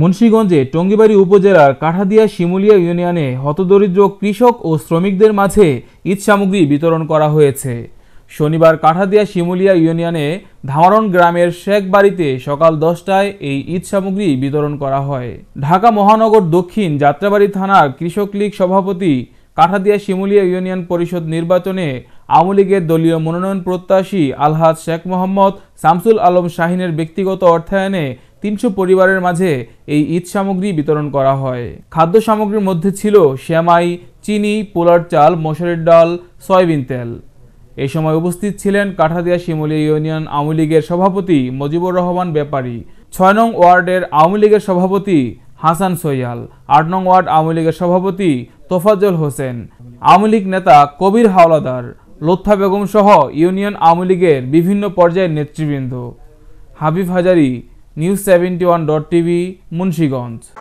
মুন্সীগঞ্জে টঙ্গিবাড়ি উপজেলার কাঠাদিয়া শিমুলিয়া ইউনিয়নে হতদরিদ্র কৃষক ও শ্রমিকদের মাঝে ঈদ সামগ্রী বিতরণ করা হয়েছে শনিবার কাঠাদিয়া শিমুলিয়া ইউনিয়নে ধামারণ গ্রামের শেখ বাড়িতে সকাল দশটায় এই ঈদ সামগ্রী বিতরণ করা হয় ঢাকা মহানগর দক্ষিণ যাত্রাবাড়ি থানার কৃষক লীগ সভাপতি কাঠাদিয়া শিমুলিয়া ইউনিয়ন পরিষদ নির্বাচনে আওয়ামী লীগের দলীয় মনোনয়ন প্রত্যাশী আলহাজ শেখ মোহাম্মদ শামসুল আলম শাহিনের ব্যক্তিগত অর্থায়নে তিনশো পরিবারের মাঝে এই ঈদ সামগ্রী বিতরণ করা হয় খাদ্য সামগ্রীর মধ্যে ছিল শ্যামাই চিনি পোলার চাল মশারের ডাল সয়াবিন তেল এ সময় উপস্থিত ছিলেন কাঠাদিয়া শিমুলি ইউনিয়ন আওয়ামী লীগের সভাপতি মজিবুর রহমান ব্যাপারী ছয় নং ওয়ার্ডের আওয়ামী লীগের সভাপতি হাসান সৈয়াল আট নং ওয়ার্ড আওয়ামী লীগের সভাপতি তোফাজল হোসেন আওয়ামী লীগ নেতা কবির হাওলাদার লোথা বেগম সহ ইউনিয়ন আওয়ামী লীগের বিভিন্ন পর্যায়ের নেতৃবৃন্দ হাবিব হাজারি News71.tv, Munshigons.